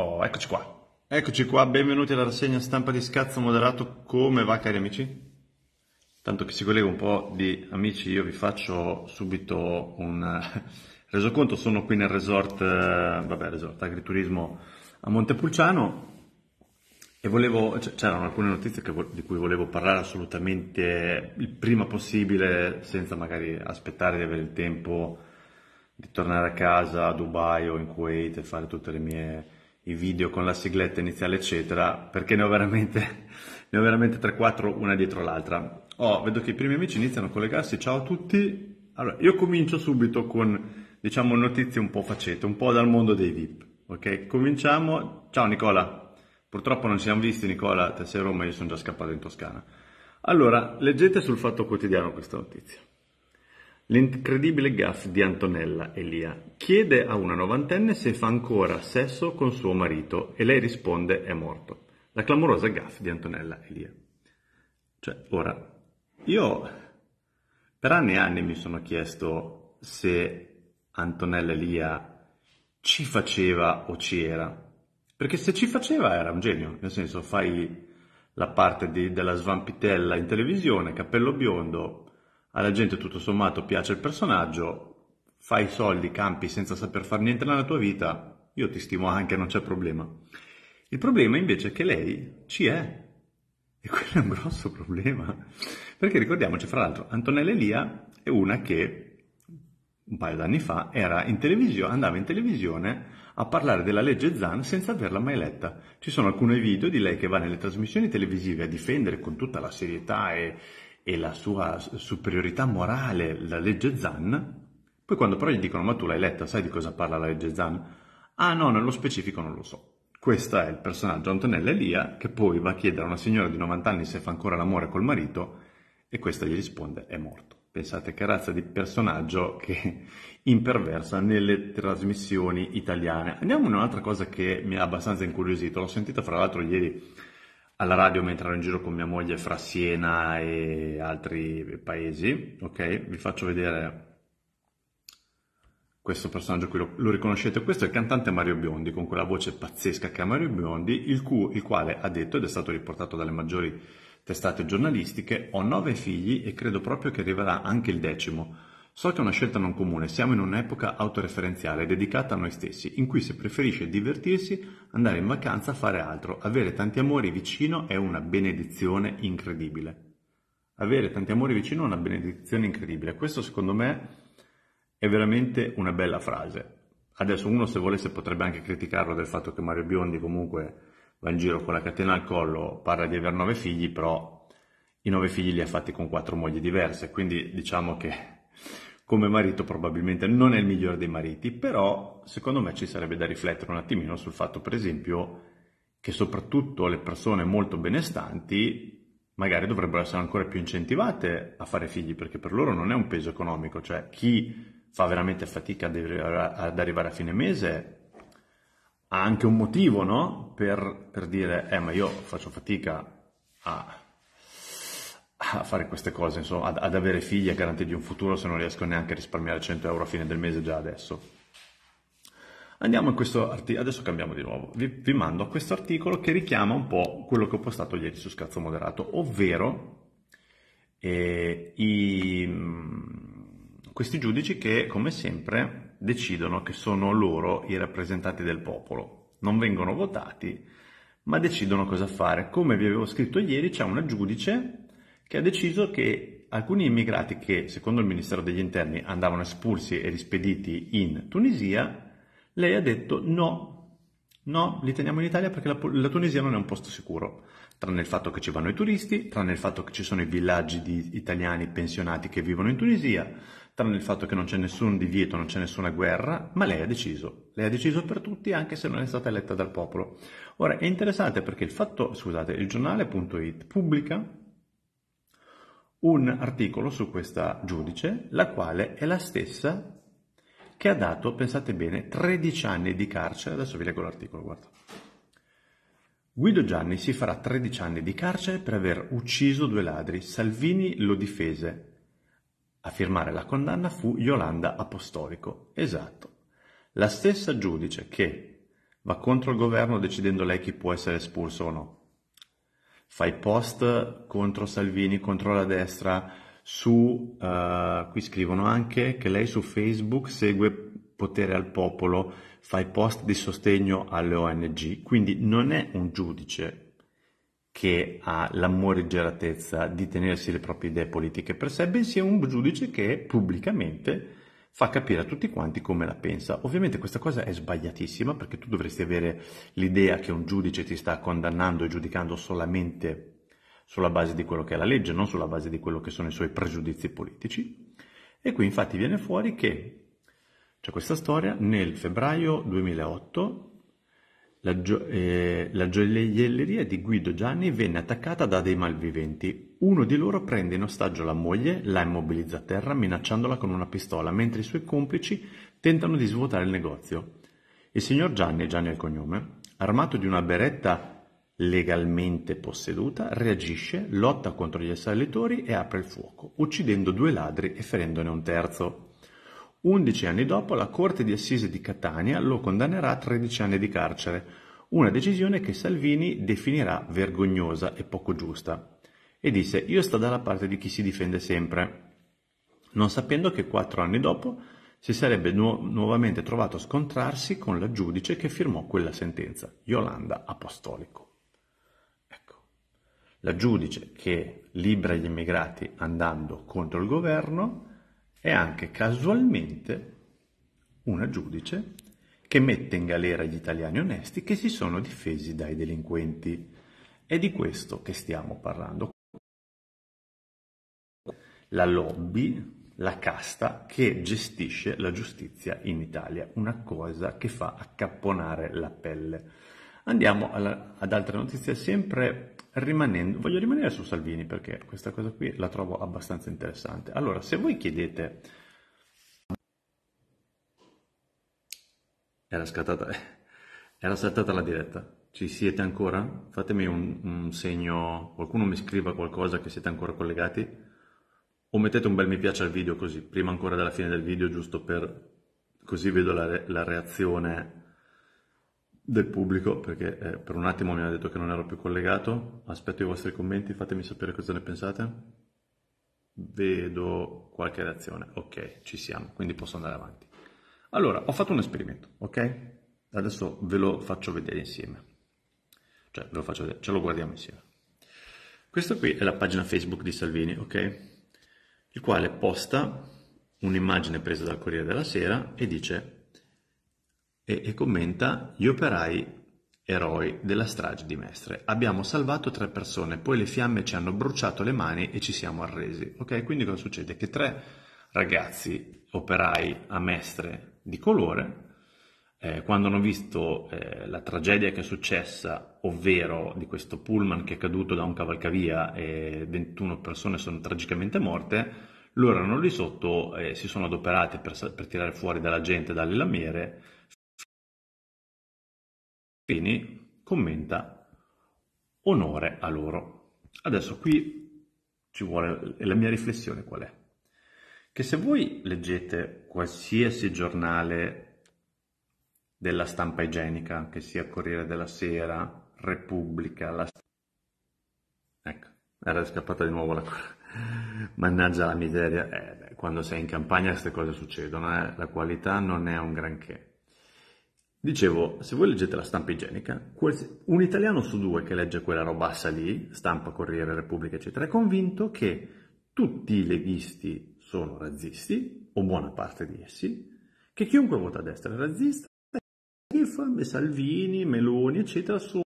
Oh, eccoci qua. Eccoci qua, benvenuti alla rassegna stampa di scazzo moderato. Come va, cari amici? Tanto che si collega un po' di amici, io vi faccio subito un eh, resoconto. Sono qui nel resort, eh, vabbè, resort agriturismo a Montepulciano e volevo, c'erano alcune notizie che, di cui volevo parlare assolutamente il prima possibile, senza magari aspettare di avere il tempo di tornare a casa a Dubai o in Kuwait e fare tutte le mie i video con la sigletta iniziale eccetera perché ne ho veramente, ne ho veramente 3-4 una dietro l'altra. Oh, vedo che i primi amici iniziano a collegarsi, ciao a tutti. Allora, io comincio subito con diciamo notizie un po' facete, un po' dal mondo dei VIP. Ok, cominciamo. Ciao Nicola. Purtroppo non ci siamo visti Nicola, te sei a Roma, io sono già scappato in Toscana. Allora, leggete sul Fatto Quotidiano questa notizia. L'incredibile gaff di Antonella, Elia, chiede a una novantenne se fa ancora sesso con suo marito e lei risponde è morto. La clamorosa gaff di Antonella, Elia. Cioè, ora, io per anni e anni mi sono chiesto se Antonella Elia ci faceva o ci era. Perché se ci faceva era un genio, nel senso fai la parte di, della svampitella in televisione, cappello biondo, alla gente tutto sommato piace il personaggio, fai i soldi, campi senza saper fare niente nella tua vita, io ti stimo anche, non c'è problema. Il problema invece è che lei ci è, e quello è un grosso problema, perché ricordiamoci, fra l'altro, Antonella Elia è una che un paio d'anni fa era in televisione, andava in televisione a parlare della legge Zan senza averla mai letta. Ci sono alcuni video di lei che va nelle trasmissioni televisive a difendere con tutta la serietà e, e la sua superiorità morale, la legge Zan, poi quando però gli dicono ma tu l'hai letta, sai di cosa parla la legge Zan? Ah no, nello specifico non lo so. Questo è il personaggio Antonella Elia che poi va a chiedere a una signora di 90 anni se fa ancora l'amore col marito e questa gli risponde è morto. Pensate che razza di personaggio che imperversa nelle trasmissioni italiane. Andiamo in un'altra cosa che mi ha abbastanza incuriosito, l'ho sentita fra l'altro ieri alla radio mentre ero in giro con mia moglie fra Siena e altri paesi, ok? Vi faccio vedere questo personaggio qui, lo, lo, riconoscete? Questo è il cantante Mario Biondi, con quella voce pazzesca che ha Mario Biondi, il, cu- il quale ha detto, ed è stato riportato dalle maggiori testate giornalistiche, ho nove figli e credo proprio che arriverà anche il decimo. So che è una scelta non comune, siamo in un'epoca autoreferenziale dedicata a noi stessi, in cui si preferisce divertirsi, andare in vacanza, fare altro. Avere tanti amori vicino è una benedizione incredibile. Avere tanti amori vicino è una benedizione incredibile. Questo secondo me è veramente una bella frase. Adesso uno se volesse potrebbe anche criticarlo del fatto che Mario Biondi comunque va in giro con la catena al collo, parla di aver nove figli, però i nove figli li ha fatti con quattro mogli diverse, quindi diciamo che come marito probabilmente non è il migliore dei mariti, però secondo me ci sarebbe da riflettere un attimino sul fatto, per esempio, che soprattutto le persone molto benestanti magari dovrebbero essere ancora più incentivate a fare figli, perché per loro non è un peso economico, cioè chi fa veramente fatica ad arrivare a fine mese ha anche un motivo, no? Per, per dire, eh ma io faccio fatica a a fare queste cose, insomma, ad, ad avere figli e garantirgli un futuro se non riesco neanche a risparmiare 100 euro a fine del mese già adesso. Andiamo in questo articolo, adesso cambiamo di nuovo, vi, vi mando a questo articolo che richiama un po' quello che ho postato ieri su Scazzo Moderato, ovvero eh, i, mm, questi giudici che come sempre decidono che sono loro i rappresentanti del popolo, non vengono votati ma decidono cosa fare. Come vi avevo scritto ieri c'è una giudice che ha deciso che alcuni immigrati che, secondo il Ministero degli Interni, andavano espulsi e rispediti in Tunisia, lei ha detto no, no, li teniamo in Italia perché la, la Tunisia non è un posto sicuro, tranne il fatto che ci vanno i turisti, tranne il fatto che ci sono i villaggi di italiani pensionati che vivono in Tunisia, tranne il fatto che non c'è nessun divieto, non c'è nessuna guerra, ma lei ha deciso, lei ha deciso per tutti anche se non è stata eletta dal popolo. Ora è interessante perché il fatto, scusate, il giornale.it pubblica un articolo su questa giudice, la quale è la stessa che ha dato, pensate bene, 13 anni di carcere, adesso vi leggo l'articolo, guarda. Guido Gianni si farà 13 anni di carcere per aver ucciso due ladri, Salvini lo difese. A firmare la condanna fu Yolanda Apostolico, esatto, la stessa giudice che va contro il governo decidendo lei chi può essere espulso o no, fai post contro Salvini, contro la destra, su, uh, qui scrivono anche che lei su Facebook segue potere al popolo, fai post di sostegno alle ONG, quindi non è un giudice che ha l'amorigeratezza di tenersi le proprie idee politiche per sé, bensì è un giudice che pubblicamente fa capire a tutti quanti come la pensa. Ovviamente questa cosa è sbagliatissima perché tu dovresti avere l'idea che un giudice ti sta condannando e giudicando solamente sulla base di quello che è la legge, non sulla base di quello che sono i suoi pregiudizi politici. E qui infatti viene fuori che c'è questa storia nel febbraio 2008 la, gio- eh, la gioielleria di Guido Gianni venne attaccata da dei malviventi. Uno di loro prende in ostaggio la moglie, la immobilizza a terra minacciandola con una pistola, mentre i suoi complici tentano di svuotare il negozio. Il signor Gianni, Gianni è il cognome, armato di una beretta legalmente posseduta, reagisce, lotta contro gli assalitori e apre il fuoco, uccidendo due ladri e ferendone un terzo. Undici anni dopo la Corte di assise di Catania lo condannerà a 13 anni di carcere, una decisione che Salvini definirà vergognosa e poco giusta, e disse io sto dalla parte di chi si difende sempre, non sapendo che quattro anni dopo si sarebbe nu- nuovamente trovato a scontrarsi con la giudice che firmò quella sentenza, Yolanda Apostolico. Ecco, la giudice che libera gli immigrati andando contro il governo, è anche casualmente una giudice che mette in galera gli italiani onesti che si sono difesi dai delinquenti. È di questo che stiamo parlando. La lobby, la casta che gestisce la giustizia in Italia, una cosa che fa accapponare la pelle. Andiamo alla, ad altre notizie, sempre rimanendo, voglio rimanere su Salvini perché questa cosa qui la trovo abbastanza interessante. Allora, se voi chiedete... Era scattata, era saltata la diretta. Ci siete ancora? Fatemi un, un segno, qualcuno mi scriva qualcosa che siete ancora collegati o mettete un bel mi piace al video così, prima ancora della fine del video, giusto per così vedo la, re- la reazione del pubblico, perché eh, per un attimo mi ha detto che non ero più collegato. Aspetto i vostri commenti, fatemi sapere cosa ne pensate. Vedo qualche reazione. Ok, ci siamo, quindi posso andare avanti. Allora, ho fatto un esperimento, ok? Adesso ve lo faccio vedere insieme. Cioè, ve lo faccio vedere, ce lo guardiamo insieme. Questa qui è la pagina Facebook di Salvini, ok? Il quale posta un'immagine presa dal Corriere della Sera e dice e, e commenta "Gli operai, eroi della strage di Mestre. Abbiamo salvato tre persone, poi le fiamme ci hanno bruciato le mani e ci siamo arresi". Ok, quindi cosa succede? Che tre ragazzi operai a Mestre di colore eh, quando hanno visto eh, la tragedia che è successa, ovvero di questo pullman che è caduto da un cavalcavia e 21 persone sono tragicamente morte, loro erano lì sotto e eh, si sono adoperati per, per, tirare fuori dalla gente, dalle lamiere, Bene, commenta onore a loro. Adesso qui ci vuole la mia riflessione qual è? Che se voi leggete qualsiasi giornale della stampa igienica, che sia Corriere della Sera, Repubblica, la Ecco, era scappata di nuovo la Mannaggia la miseria, eh, quando sei in campagna queste cose succedono, eh? la qualità non è un granché. Dicevo, se voi leggete la stampa igienica, un italiano su due che legge quella robassa lì, stampa, Corriere, Repubblica, eccetera, è convinto che tutti i leghisti sono razzisti, o buona parte di essi, che chiunque vota a destra è razzista, e Salvini, Meloni, eccetera, sono